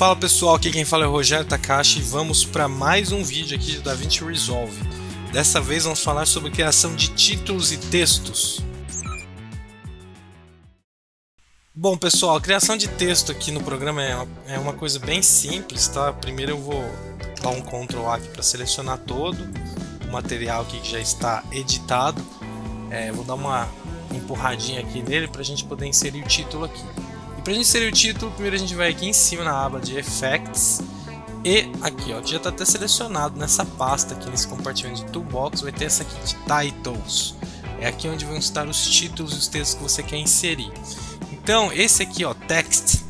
Fala pessoal, aqui quem fala é o Rogério Takashi e vamos para mais um vídeo aqui de DaVinci Resolve. Dessa vez vamos falar sobre criação de títulos e textos. Bom pessoal, a criação de texto aqui no programa é uma é coisa bem simples, tá? Primeiro eu vou dar um Ctrl A aqui para selecionar todo o material aqui que já está editado. É, vou dar uma empurradinha aqui nele para a gente poder inserir o título aqui. E pra gente inserir o título, primeiro a gente vai aqui em cima na aba de Effects. E aqui, ó, já está até selecionado nessa pasta aqui, nesse compartimento de Toolbox, vai ter essa aqui de Titles. É aqui onde vão estar os títulos e os textos que você quer inserir. Então, esse aqui, ó, Text,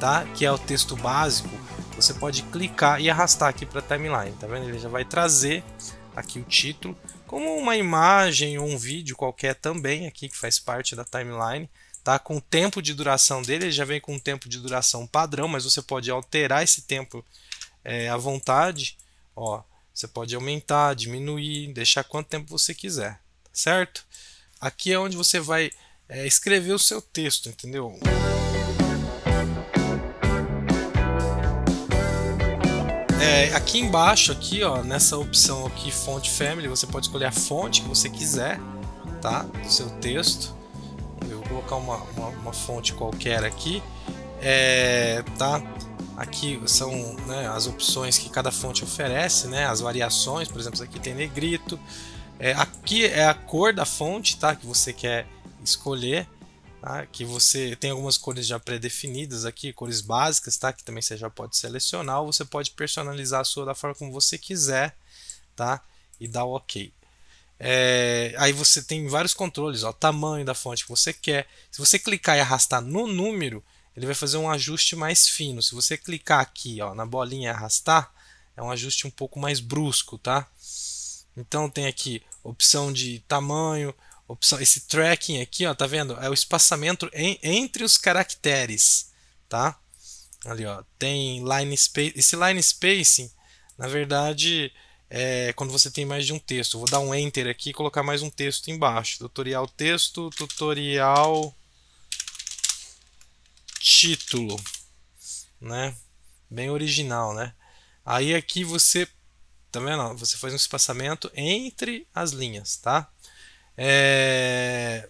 tá? que é o texto básico, você pode clicar e arrastar aqui para a timeline, tá vendo? Ele já vai trazer aqui o título, como uma imagem ou um vídeo qualquer também aqui que faz parte da timeline, Tá? Com o tempo de duração dele, ele já vem com um tempo de duração padrão, mas você pode alterar esse tempo é, à vontade. Ó, você pode aumentar, diminuir, deixar quanto tempo você quiser, tá certo? Aqui é onde você vai é, escrever o seu texto, entendeu? É, aqui embaixo, aqui, ó, nessa opção aqui, Fonte Family, você pode escolher a fonte que você quiser, tá? Do seu texto vou colocar uma, uma, uma fonte qualquer aqui, é, tá? Aqui são né, as opções que cada fonte oferece, né? As variações, por exemplo, aqui tem negrito. É, aqui é a cor da fonte, tá? Que você quer escolher. Tá? Que você tem algumas cores já pré-definidas aqui, cores básicas, tá? Que também você já pode selecionar. Ou você pode personalizar a sua da forma como você quiser, tá? E dar OK. É, aí você tem vários controles, ó, o tamanho da fonte que você quer. Se você clicar e arrastar no número, ele vai fazer um ajuste mais fino. Se você clicar aqui ó, na bolinha e arrastar, é um ajuste um pouco mais brusco, tá? Então tem aqui opção de tamanho, opção, esse tracking aqui, ó, tá vendo? É o espaçamento em, entre os caracteres, tá? Ali, ó, tem line space, esse line spacing, na verdade, é, quando você tem mais de um texto. Vou dar um Enter aqui e colocar mais um texto embaixo. Tutorial texto, tutorial título, né? Bem original, né? Aí aqui você, tá vendo? Você faz um espaçamento entre as linhas, tá? É...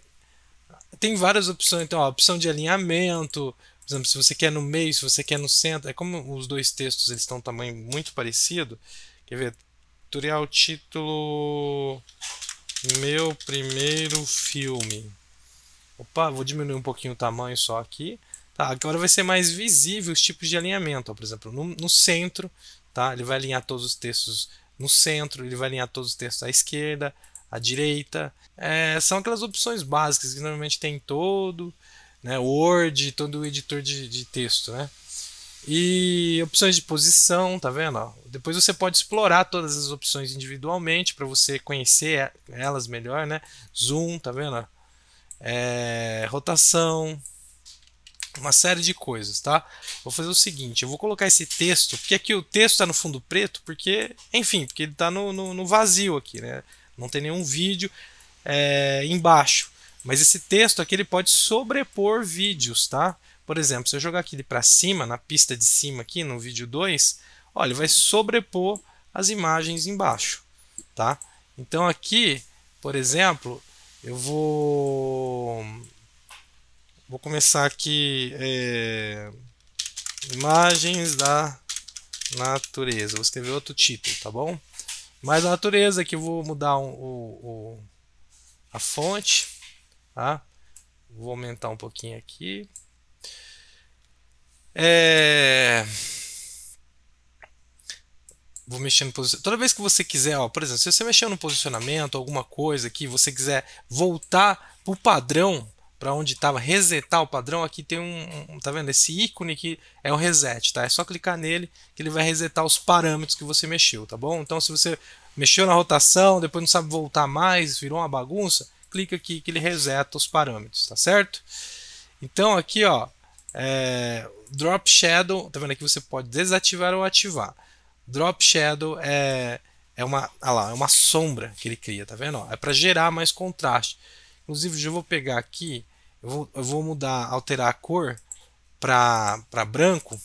Tem várias opções, então, ó, opção de alinhamento, por exemplo, se você quer no meio, se você quer no centro, é como os dois textos eles estão tamanho muito parecido. Quer ver? Capturar título Meu primeiro filme. Opa, vou diminuir um pouquinho o tamanho só aqui. Tá, agora vai ser mais visível os tipos de alinhamento. Ó, por exemplo, no, no centro, tá? ele vai alinhar todos os textos no centro, ele vai alinhar todos os textos à esquerda, à direita. É, são aquelas opções básicas que normalmente tem todo, né? Word, todo o editor de, de texto, né? E opções de posição, tá vendo? Depois você pode explorar todas as opções individualmente para você conhecer elas melhor, né? Zoom, tá vendo? É, rotação, uma série de coisas, tá? Vou fazer o seguinte, eu vou colocar esse texto, porque aqui o texto está no fundo preto, porque, enfim, porque ele está no, no, no, vazio aqui, né? Não tem nenhum vídeo é, embaixo. Mas esse texto aqui ele pode sobrepor vídeos, tá? Por exemplo, se eu jogar aqui para cima, na pista de cima aqui, no vídeo 2, olha, ele vai sobrepor as imagens embaixo, tá? Então aqui, por exemplo, eu vou vou começar aqui é, imagens da natureza. Vou escrever outro título, tá bom? Mas a natureza aqui eu vou mudar um, o, o, a fonte, tá? Vou aumentar um pouquinho aqui. É... Vou mexer no posicionamento. Toda vez que você quiser, ó, por exemplo, se você mexer no posicionamento, alguma coisa que você quiser voltar para o padrão, para onde estava, resetar o padrão, aqui tem um, um, tá vendo? Esse ícone que é o reset, tá? É só clicar nele que ele vai resetar os parâmetros que você mexeu, tá bom? Então, se você mexeu na rotação, depois não sabe voltar mais, virou uma bagunça, clica aqui que ele reseta os parâmetros, tá certo? Então, aqui, ó, é, drop Shadow, tá vendo aqui você pode desativar ou ativar. Drop Shadow é, é uma, ah lá, é uma sombra que ele cria, tá vendo? é para gerar mais contraste. Inclusive, eu vou pegar aqui, eu vou, eu vou mudar, alterar a cor para branco,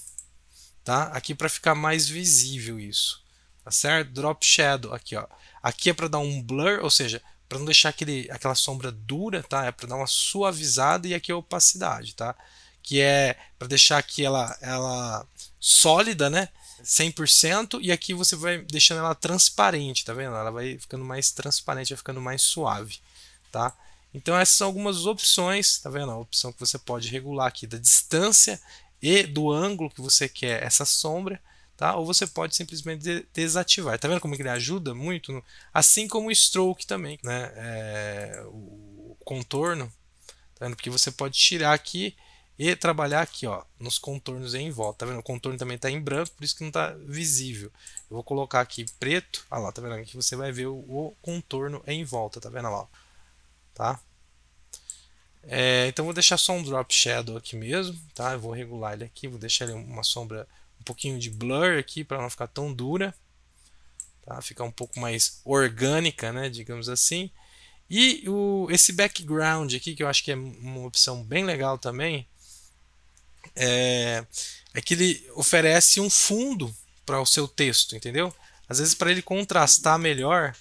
tá? Aqui para ficar mais visível isso, tá certo? Drop Shadow aqui, ó. Aqui é para dar um blur, ou seja, para não deixar aquele, aquela sombra dura, tá? É para dar uma suavizada e aqui é opacidade, tá? que é para deixar aqui ela, ela sólida, né? 100% e aqui você vai deixando ela transparente, tá vendo? Ela vai ficando mais transparente, vai ficando mais suave, tá? Então essas são algumas opções, tá vendo? A opção que você pode regular aqui da distância e do ângulo que você quer essa sombra, tá? Ou você pode simplesmente desativar. Tá vendo como ele ajuda muito? No... Assim como o stroke também, né? É... O contorno, tá vendo? Porque você pode tirar aqui e trabalhar aqui, ó, nos contornos em volta. Tá vendo? O contorno também está em branco, por isso que não está visível. Eu vou colocar aqui preto. Ah lá, tá vendo? Aqui você vai ver o, o contorno em volta, tá vendo lá? Tá? É, então vou deixar só um drop shadow aqui mesmo, tá? Eu vou regular ele aqui, vou deixar ele uma sombra um pouquinho de blur aqui para não ficar tão dura, tá? Ficar um pouco mais orgânica, né? Digamos assim. E o, esse background aqui que eu acho que é uma opção bem legal também, é, é que ele oferece um fundo para o seu texto, entendeu? Às vezes para ele contrastar melhor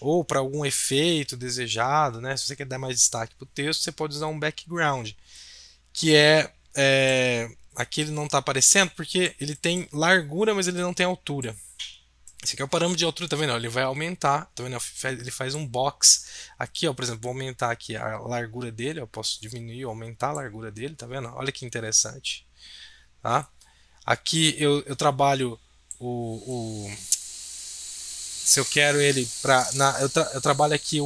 ou para algum efeito desejado, né? Se você quer dar mais destaque para o texto, você pode usar um background, que é, é aqui ele não está aparecendo porque ele tem largura, mas ele não tem altura. Esse aqui é o parâmetro de altura, tá vendo? Ele vai aumentar, tá vendo? Ele faz um box aqui, ó, por exemplo, vou aumentar aqui a largura dele, eu posso diminuir ou aumentar a largura dele, tá vendo? Olha que interessante, tá? Aqui eu, eu trabalho o, o, se eu quero ele para eu, tra, eu, trabalho aqui o,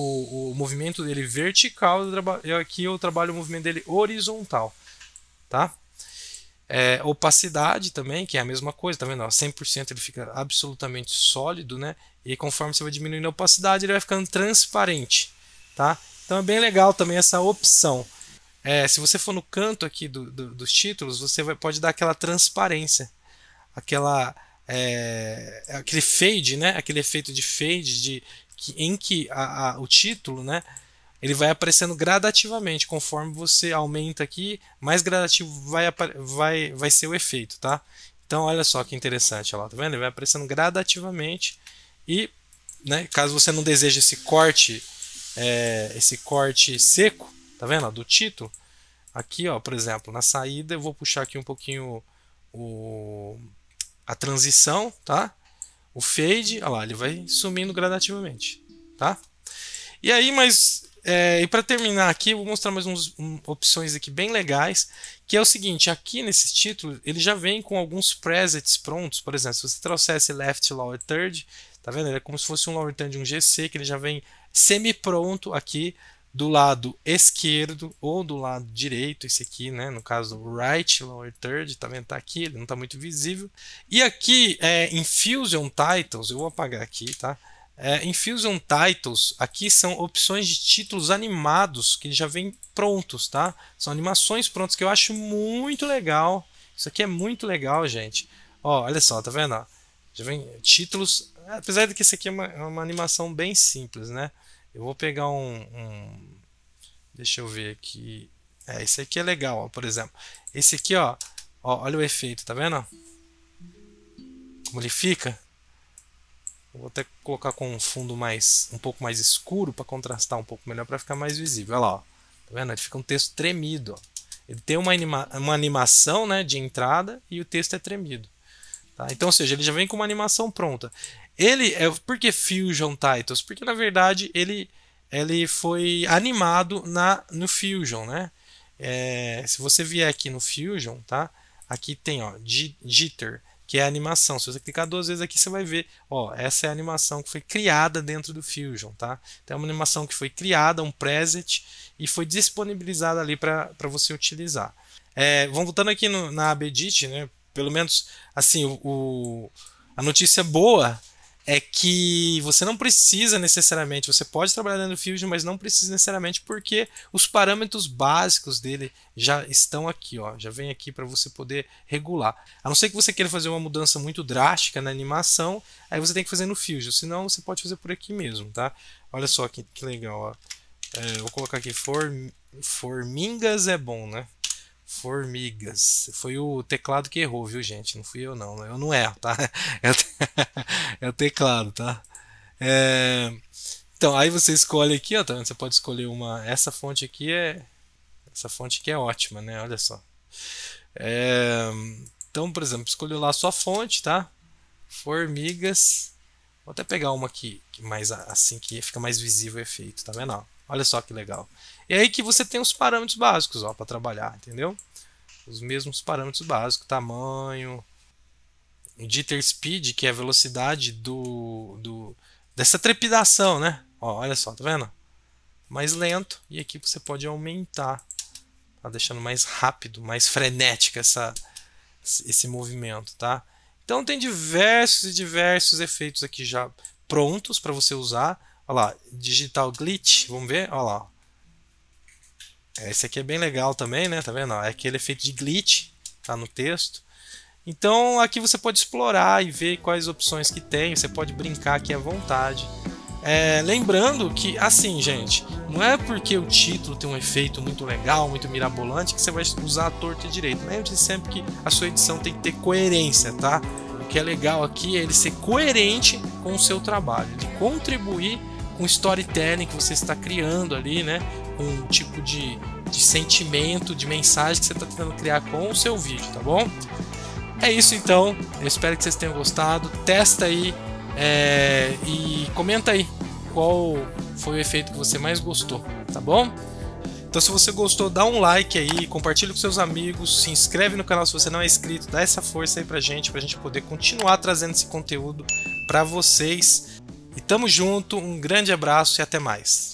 o movimento dele vertical, eu, traba, eu aqui eu trabalho o movimento dele horizontal, tá? É, opacidade também, que é a mesma coisa, tá vendo? 100% ele fica absolutamente sólido, né? E conforme você vai diminuindo a opacidade, ele vai ficando transparente, tá? Então é bem legal também essa opção. É, se você for no canto aqui do, do, dos títulos, você vai, pode dar aquela transparência, aquela é, aquele fade, né? Aquele efeito de fade de que, em que a, a, o título, né? ele vai aparecendo gradativamente, conforme você aumenta aqui, mais gradativo vai, vai, vai ser o efeito, tá? Então olha só que interessante, lá, tá vendo? Ele vai aparecendo gradativamente e, né, caso você não deseje esse corte, é, esse corte seco, tá vendo? do título, aqui, ó, por exemplo, na saída eu vou puxar aqui um pouquinho o, a transição, tá? O fade, olha lá, ele vai sumindo gradativamente, tá? E aí, mas é, e para terminar aqui, vou mostrar mais umas um, opções aqui bem legais, que é o seguinte, aqui nesses títulos, ele já vem com alguns presets prontos, por exemplo, se você trouxesse left lower third, tá vendo? Ele é como se fosse um lower third de um GC, que ele já vem semi-pronto aqui do lado esquerdo ou do lado direito, esse aqui, né, no caso right lower third, tá vendo? Tá aqui, ele não está muito visível. E aqui é, em Fusion Titles, eu vou apagar aqui, tá? É, Infusion Titles aqui são opções de títulos animados que já vêm prontos, tá? São animações prontas que eu acho muito legal. Isso aqui é muito legal, gente. Ó, olha só, tá vendo? Ó, já vem títulos. Apesar de que isso aqui é uma, é uma, animação bem simples, né? Eu vou pegar um, um. Deixa eu ver aqui. É, esse aqui é legal, ó, por exemplo. Esse aqui, ó, ó, olha o efeito, tá vendo? Como ele fica. Vou até colocar com um fundo mais um pouco mais escuro para contrastar um pouco melhor para ficar mais visível. Olha lá, ó. tá vendo? Ele fica um texto tremido. Ó. Ele tem uma, anima uma animação né, de entrada e o texto é tremido. Tá? Então, ou seja, ele já vem com uma animação pronta. Ele é por que Fusion Titles? Porque na verdade ele ele foi animado na no Fusion, né? É, se você vier aqui no Fusion, tá? Aqui tem ó, jitter que é a animação. Se você clicar duas vezes aqui, você vai ver, ó, essa é a animação que foi criada dentro do Fusion, tá? Então é uma animação que foi criada, um preset, e foi disponibilizada ali para você utilizar. É, vamos voltando aqui no, na Abedit, né? Pelo menos, assim, o, o a notícia boa é que você não precisa necessariamente, você pode trabalhar dentro do Fusion, mas não precisa necessariamente porque os parâmetros básicos dele já estão aqui, ó, já vem aqui para você poder regular. A não ser que você queira fazer uma mudança muito drástica na animação, aí você tem que fazer no Fusion, senão você pode fazer por aqui mesmo, tá? Olha só que, que legal, ó. É, vou colocar aqui form, formingas é bom, né? Formigas. Foi o teclado que errou, viu, gente? Não fui eu, não. Né? Eu não erro, tá? É o teclado, tá? É... Então, aí você escolhe aqui, ó, tá Você pode escolher uma. Essa fonte aqui é. Essa fonte aqui é ótima, né? Olha só. É... Então, por exemplo, escolheu lá a sua fonte, tá? Formigas. Vou até pegar uma aqui, mais assim que fica mais visível o efeito, tá vendo? Olha só que legal. E aí que você tem os parâmetros básicos ó para trabalhar, entendeu? Os mesmos parâmetros básicos, tamanho, jitter speed, que é a velocidade do, do dessa trepidação, né? Ó, olha só, tá vendo? Mais lento e aqui você pode aumentar, tá deixando mais rápido, mais frenético essa esse movimento, tá? Então tem diversos e diversos efeitos aqui já prontos para você usar. Olha lá, digital glitch, vamos ver? Olha lá, é, esse aqui é bem legal também, né? Tá vendo? É aquele efeito de glitch, tá no texto. Então aqui você pode explorar e ver quais opções que tem, você pode brincar aqui à vontade. É, lembrando que, assim, gente, não é porque o título tem um efeito muito legal, muito mirabolante, que você vai usar a torta e direito. Mas eu disse sempre que a sua edição tem que ter coerência, tá? O que é legal aqui é ele ser coerente com o seu trabalho, ele contribuir com o storytelling que você está criando ali, né? um tipo de, de sentimento, de mensagem que você está tentando criar com o seu vídeo, tá bom? É isso então, eu espero que vocês tenham gostado. Testa aí é, e comenta aí qual foi o efeito que você mais gostou, tá bom? Então se você gostou, dá um like aí, compartilha com seus amigos, se inscreve no canal se você não é inscrito, dá essa força aí pra gente, pra gente poder continuar trazendo esse conteúdo para vocês. E tamo junto, um grande abraço e até mais.